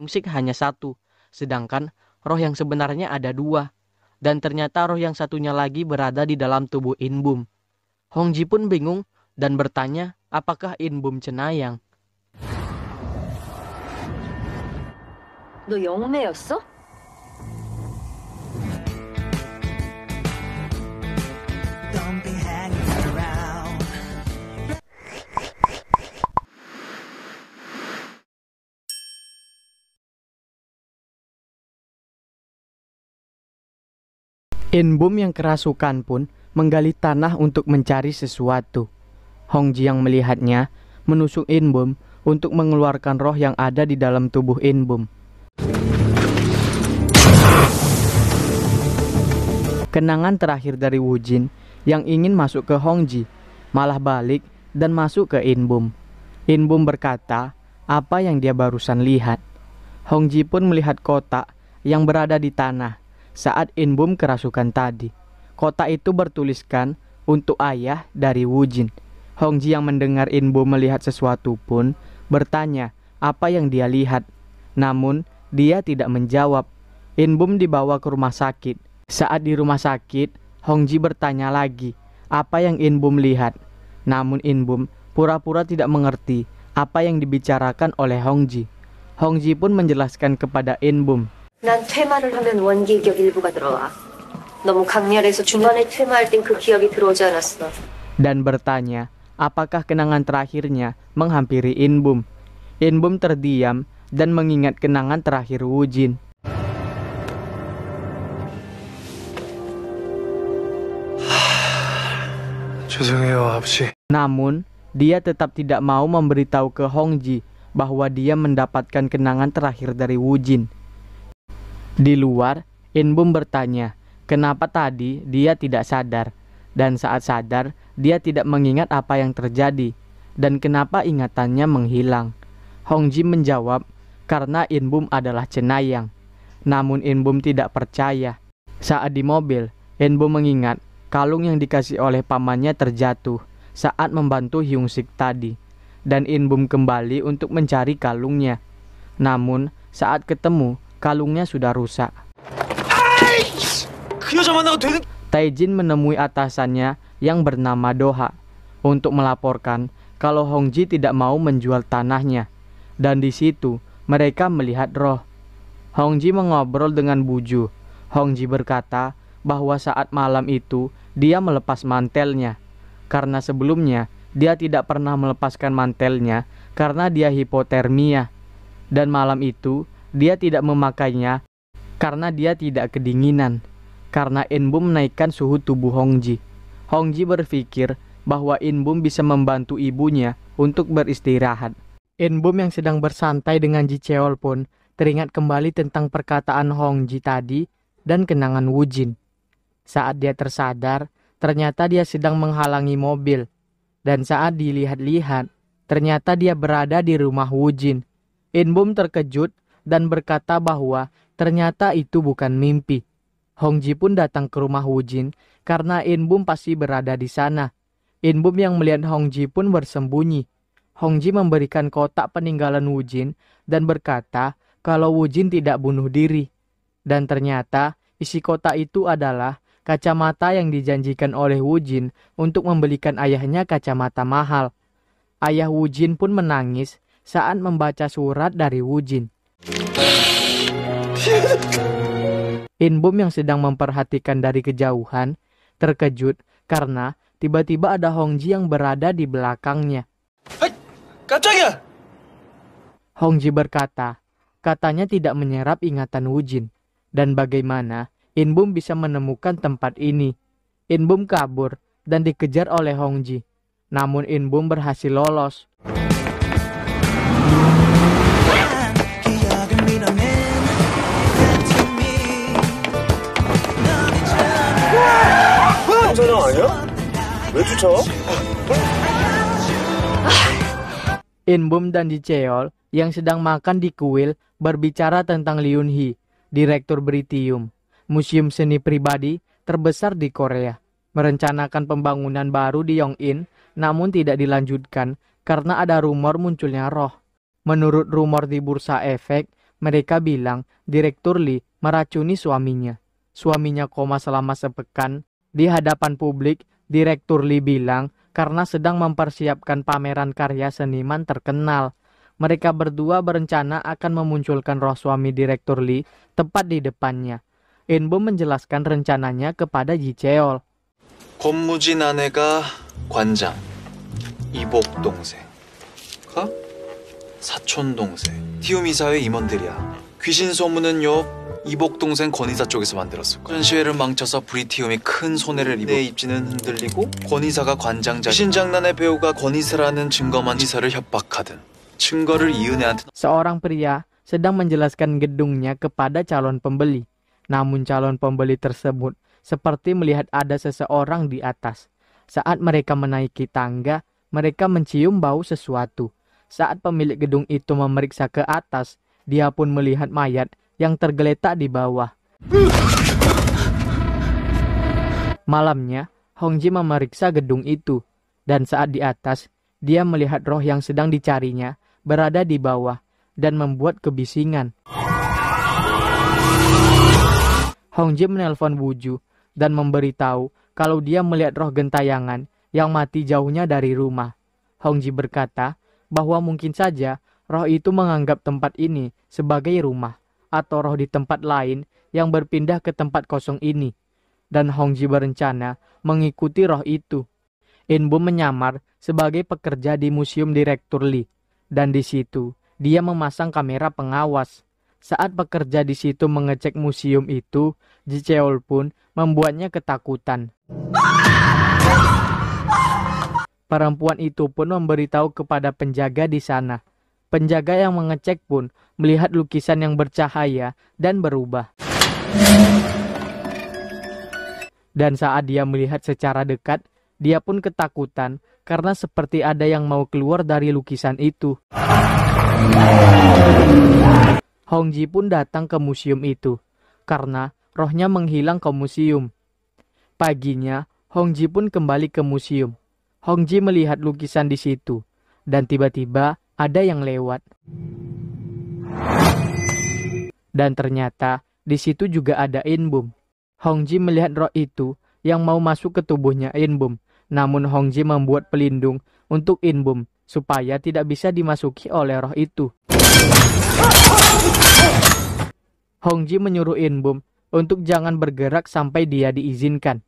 Musik hanya satu, sedangkan roh yang sebenarnya ada dua. Dan ternyata roh yang satunya lagi berada di dalam tubuh Inbum. Hong Ji pun bingung dan bertanya apakah Inbum cenayang. 너 Inbum yang kerasukan pun menggali tanah untuk mencari sesuatu. Hong Ji yang melihatnya menusuk Inbum untuk mengeluarkan roh yang ada di dalam tubuh Inbum. Kenangan terakhir dari Wu Jin yang ingin masuk ke Hong Ji malah balik dan masuk ke Inbum. Inbum berkata apa yang dia barusan lihat. Hong Ji pun melihat kotak yang berada di tanah saat Inbum kerasukan tadi. Kota itu bertuliskan untuk ayah dari Wujin. Hongji yang mendengar Inbum melihat sesuatu pun bertanya apa yang dia lihat. Namun dia tidak menjawab. Inbum dibawa ke rumah sakit. Saat di rumah sakit, Hongji bertanya lagi apa yang Inbum lihat. Namun Inbum pura-pura tidak mengerti apa yang dibicarakan oleh Hongji. Hongji pun menjelaskan kepada Inbum 난 퇴마를 하면 원기격 일부가 들어와. 너무 강렬해서 중간에 퇴마할 땐그 기억이 들어오지 않았어. Dan bertanya, apakah kenangan terakhirnya menghampiri Inbum? Inbum terdiam dan mengingat kenangan terakhir Wujin. Namun, dia tetap tidak mau memberitahu ke Hongji bahwa dia mendapatkan kenangan terakhir dari Wujin. Di luar, Inbum bertanya, kenapa tadi dia tidak sadar, dan saat sadar dia tidak mengingat apa yang terjadi, dan kenapa ingatannya menghilang. Hong Jim menjawab, karena Inbum adalah cenayang. Namun Inbum tidak percaya. Saat di mobil, Inbum mengingat kalung yang dikasih oleh pamannya terjatuh saat membantu Hyung Sik tadi, dan Inbum kembali untuk mencari kalungnya. Namun, saat ketemu, kalungnya sudah rusak. Taijin menemui atasannya yang bernama Doha untuk melaporkan kalau Hongji tidak mau menjual tanahnya. Dan di situ mereka melihat roh. Hongji mengobrol dengan Buju. Hongji berkata bahwa saat malam itu dia melepas mantelnya. Karena sebelumnya dia tidak pernah melepaskan mantelnya karena dia hipotermia. Dan malam itu dia tidak memakainya karena dia tidak kedinginan, karena Inbum menaikkan suhu tubuh Hongji. Hongji berpikir bahwa Inbum bisa membantu ibunya untuk beristirahat. Inbum yang sedang bersantai dengan Ji Cheol pun teringat kembali tentang perkataan Hongji tadi dan kenangan Wujin. Saat dia tersadar, ternyata dia sedang menghalangi mobil. Dan saat dilihat-lihat, ternyata dia berada di rumah Wujin. Inbum terkejut dan berkata bahwa ternyata itu bukan mimpi. Hong Ji pun datang ke rumah Wu Jin karena Inbum pasti berada di sana. Inbum yang melihat Hong Ji pun bersembunyi. Hong Ji memberikan kotak peninggalan Wu Jin dan berkata kalau Wu Jin tidak bunuh diri. Dan ternyata isi kotak itu adalah kacamata yang dijanjikan oleh Wu Jin untuk membelikan ayahnya kacamata mahal. Ayah Wu Jin pun menangis saat membaca surat dari Wu Jin. Inbum yang sedang memperhatikan dari kejauhan terkejut karena tiba-tiba ada Hongji yang berada di belakangnya. Hey, kacau ya? Hongji berkata, katanya tidak menyerap ingatan Wujin. Dan bagaimana Inbum bisa menemukan tempat ini? Inbum kabur dan dikejar oleh Hongji. Namun Inbum berhasil lolos. 아니야? 왜 주차? dan Diceol yang sedang makan di kuil berbicara tentang Liun Hee, Direktur Britium, museum seni pribadi terbesar di Korea. Merencanakan pembangunan baru di Yongin namun tidak dilanjutkan karena ada rumor munculnya roh. Menurut rumor di bursa efek, mereka bilang Direktur Lee meracuni suaminya. Suaminya koma selama sepekan di hadapan publik, Direktur Lee bilang karena sedang mempersiapkan pameran karya seniman terkenal. Mereka berdua berencana akan memunculkan roh suami Direktur Lee tepat di depannya. Inbo menjelaskan rencananya kepada Ji Cheol. 권무진 아내가 관장, 이복 동생, 사촌 동생, 티움 이사회 임원들이야. 귀신 이복 동생 권이사 쪽에서 만들었을 거야. 전시회를 망쳐서 브리티움이 큰 손해를 입어 내 입지는 흔들리고 권이사가 관장자 신장난의 배우가 권이사라는 증거만 이사를 협박하든 증거를 이은혜한테 Seorang pria sedang menjelaskan gedungnya kepada calon pembeli. Namun calon pembeli tersebut seperti melihat ada seseorang di atas. Saat mereka menaiki tangga, mereka mencium bau sesuatu. Saat pemilik gedung itu memeriksa ke atas, dia pun melihat mayat yang tergeletak di bawah. Malamnya, Hongji memeriksa gedung itu, dan saat di atas, dia melihat roh yang sedang dicarinya berada di bawah dan membuat kebisingan. Hongji menelpon Wuju dan memberitahu kalau dia melihat roh gentayangan yang mati jauhnya dari rumah. Hongji berkata bahwa mungkin saja roh itu menganggap tempat ini sebagai rumah atau roh di tempat lain yang berpindah ke tempat kosong ini. Dan Hongji berencana mengikuti roh itu. Inbu menyamar sebagai pekerja di Museum Direktur Lee. Dan di situ, dia memasang kamera pengawas. Saat pekerja di situ mengecek museum itu, Cheol pun membuatnya ketakutan. Perempuan itu pun memberitahu kepada penjaga di sana Penjaga yang mengecek pun melihat lukisan yang bercahaya dan berubah. Dan saat dia melihat secara dekat, dia pun ketakutan karena seperti ada yang mau keluar dari lukisan itu. Hong Ji pun datang ke museum itu karena rohnya menghilang ke museum. Paginya, Hong Ji pun kembali ke museum. Hong Ji melihat lukisan di situ dan tiba-tiba ada yang lewat. Dan ternyata di situ juga ada Inbum. Hongji melihat roh itu yang mau masuk ke tubuhnya Inbum. Namun Hongji membuat pelindung untuk Inbum supaya tidak bisa dimasuki oleh roh itu. Hongji menyuruh Inbum untuk jangan bergerak sampai dia diizinkan.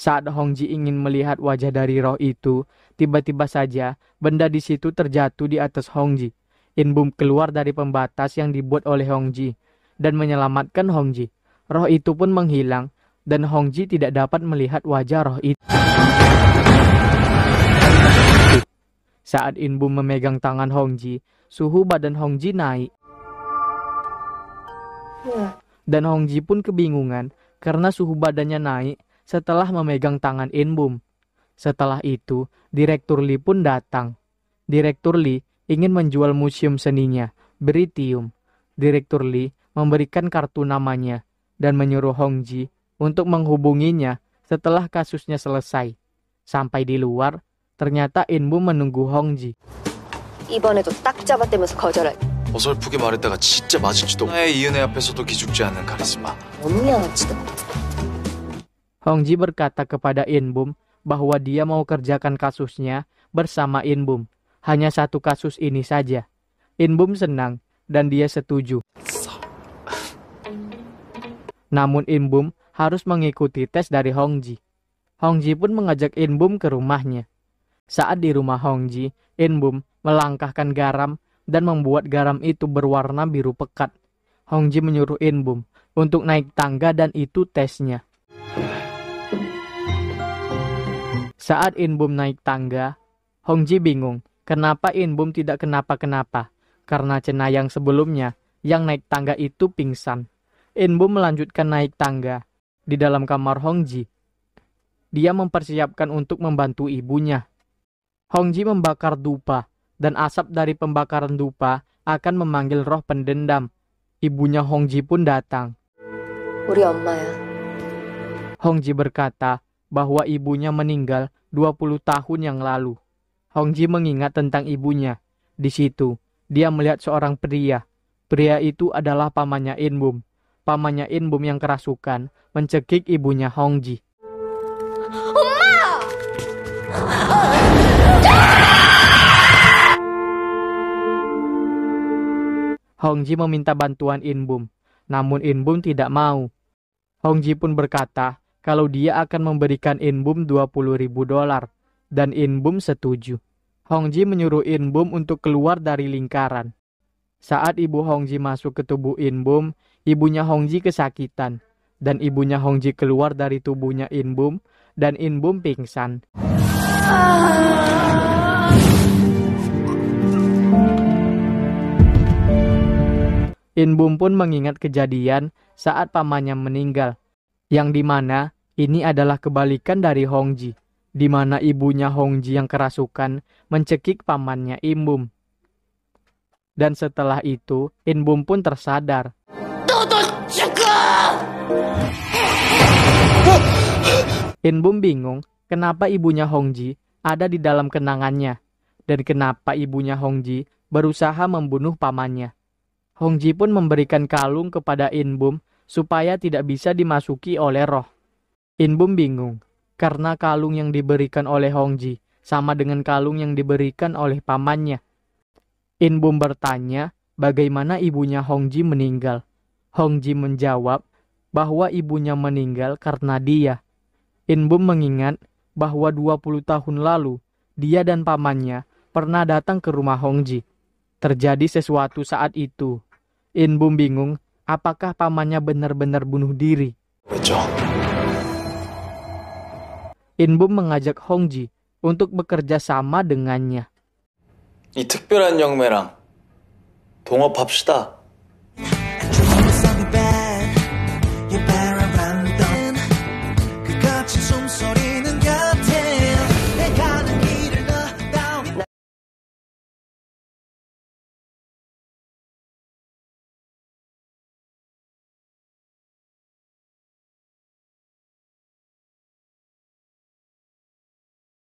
Saat Hong Ji ingin melihat wajah dari roh itu, tiba-tiba saja benda di situ terjatuh di atas Hong Hongji. Inbum keluar dari pembatas yang dibuat oleh Hong Ji dan menyelamatkan Hong Ji. Roh itu pun menghilang dan Hong Ji tidak dapat melihat wajah roh itu. Saat Inbum memegang tangan Hong Ji, suhu badan Hong Ji naik. Ya. Dan Hong Ji pun kebingungan karena suhu badannya naik setelah memegang tangan Inbum. Setelah itu, Direktur Lee pun datang. Direktur Lee ingin menjual museum seninya, Britium. Direktur Lee memberikan kartu namanya dan menyuruh Hong Ji untuk menghubunginya setelah kasusnya selesai. Sampai di luar, ternyata Inbum menunggu Hongji. 이번에도 딱 잡아떼면서 거절할. 어설프게 말했다가 진짜 맞을지도. 나의 이은혜 앞에서도 기죽지 않는 카리스마. 언니야, 진짜. Tongji berkata kepada Inbum bahwa dia mau kerjakan kasusnya bersama Inbum. Hanya satu kasus ini saja. Inbum senang dan dia setuju. Namun Inbum harus mengikuti tes dari Hongji. Hongji pun mengajak Inbum ke rumahnya. Saat di rumah Hongji, Inbum melangkahkan garam dan membuat garam itu berwarna biru pekat. Hongji menyuruh Inbum untuk naik tangga dan itu tesnya. Saat Inbum naik tangga, Hongji bingung kenapa Inbum tidak kenapa-kenapa. Karena cena yang sebelumnya yang naik tangga itu pingsan. Inbum melanjutkan naik tangga di dalam kamar Hongji, Dia mempersiapkan untuk membantu ibunya. Hongji membakar dupa dan asap dari pembakaran dupa akan memanggil roh pendendam. Ibunya Hongji pun datang. Ya. Hong Ji berkata bahwa ibunya meninggal 20 tahun yang lalu. Hong Ji mengingat tentang ibunya. Di situ, dia melihat seorang pria. Pria itu adalah pamannya Inbum. Pamannya Inbum yang kerasukan mencekik ibunya Hong Ji meminta bantuan Inbum, namun Inbum tidak mau. Hong Ji pun berkata kalau dia akan memberikan Inbum 20 ribu dolar, dan Inbum setuju. Hongji menyuruh Inbum untuk keluar dari lingkaran. Saat ibu Hongji masuk ke tubuh Inbum, ibunya Hongji kesakitan, dan ibunya Hongji keluar dari tubuhnya Inbum, dan Inbum pingsan. Inbum pun mengingat kejadian saat pamannya meninggal yang dimana ini adalah kebalikan dari Hongji, di mana ibunya Hongji yang kerasukan mencekik pamannya Imbum. Dan setelah itu, Imbum pun tersadar. Inbum bingung kenapa ibunya Hongji ada di dalam kenangannya dan kenapa ibunya Hongji berusaha membunuh pamannya. Hongji pun memberikan kalung kepada Inbum supaya tidak bisa dimasuki oleh roh. Inbum bingung, karena kalung yang diberikan oleh Hongji sama dengan kalung yang diberikan oleh pamannya. Inbum bertanya bagaimana ibunya Hongji meninggal. Hongji menjawab bahwa ibunya meninggal karena dia. Inbum mengingat bahwa 20 tahun lalu dia dan pamannya pernah datang ke rumah Hongji. Terjadi sesuatu saat itu. Inbum bingung apakah pamannya benar-benar bunuh diri. Inbum mengajak Hongji untuk bekerja sama dengannya.